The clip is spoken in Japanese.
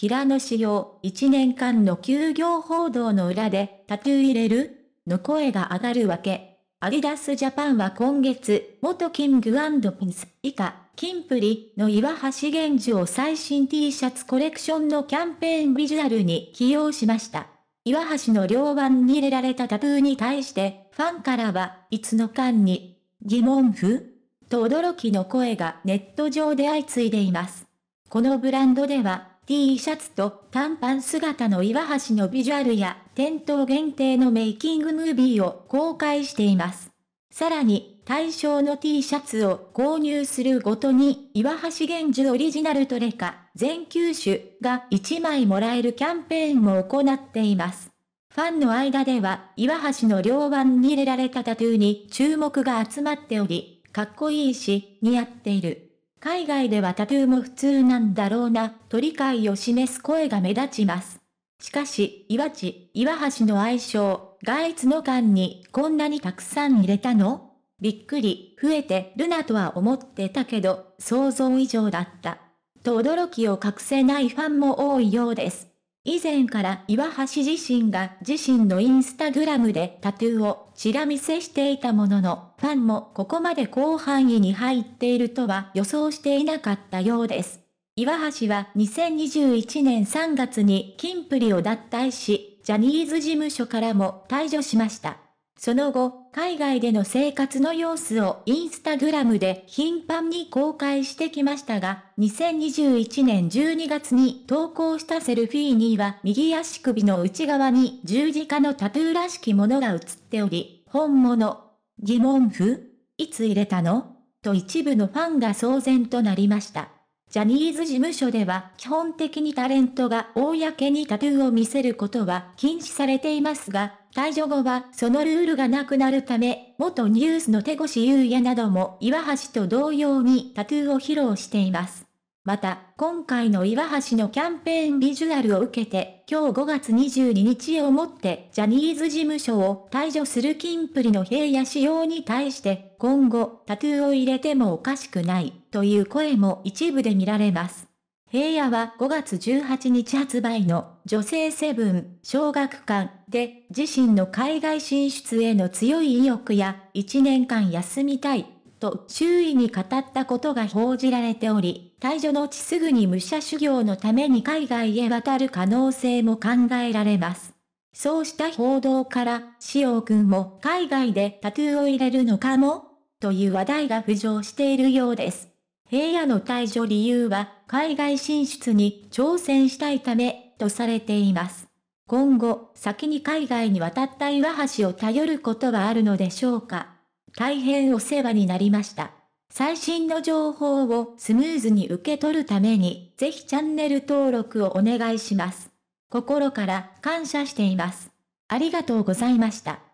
平野紫耀、1年間の休業報道の裏で、タトゥー入れるの声が上がるわけ。アディダスジャパンは今月、元キングピンス、以下、キンプリの岩橋玄樹を最新 T シャツコレクションのキャンペーンビジュアルに起用しました。岩橋の両腕に入れられたタトゥーに対して、ファンからは、いつの間に、疑問符と驚きの声がネット上で相次いでいます。このブランドでは、T シャツと短パン姿の岩橋のビジュアルや、店頭限定のメイキングムービーを公開しています。さらに、対象の T シャツを購入するごとに、岩橋源氏オリジナルトレカ、全9種が1枚もらえるキャンペーンも行っています。ファンの間では、岩橋の両腕に入れられたタトゥーに注目が集まっており、かっこいいし、似合っている。海外ではタトゥーも普通なんだろうな、と理解を示す声が目立ちます。しかし、岩地、岩橋の愛称、ガイツの間にこんなにたくさん入れたのびっくり、増えてるなとは思ってたけど、想像以上だった。と驚きを隠せないファンも多いようです。以前から岩橋自身が自身のインスタグラムでタトゥーをちら見せしていたものの、ファンもここまで広範囲に入っているとは予想していなかったようです。岩橋は2021年3月にキンプリを脱退し、ジャニーズ事務所からも退場しました。その後、海外での生活の様子をインスタグラムで頻繁に公開してきましたが、2021年12月に投稿したセルフィーには右足首の内側に十字架のタトゥーらしきものが映っており、本物。疑問符いつ入れたのと一部のファンが騒然となりました。ジャニーズ事務所では基本的にタレントが公にタトゥーを見せることは禁止されていますが、退場後はそのルールがなくなるため、元ニュースの手越優也なども岩橋と同様にタトゥーを披露しています。また、今回の岩橋のキャンペーンビジュアルを受けて、今日5月22日をもってジャニーズ事務所を退場する金プリの平野仕様に対して、今後タトゥーを入れてもおかしくないという声も一部で見られます。平野は5月18日発売の女性セブン小学館で自身の海外進出への強い意欲や1年間休みたいと周囲に語ったことが報じられており、退場のうちすぐに武者修行のために海外へ渡る可能性も考えられます。そうした報道から、塩君も海外でタトゥーを入れるのかもという話題が浮上しているようです。平野の退場理由は海外進出に挑戦したいためとされています。今後、先に海外に渡った岩橋を頼ることはあるのでしょうか大変お世話になりました。最新の情報をスムーズに受け取るために、ぜひチャンネル登録をお願いします。心から感謝しています。ありがとうございました。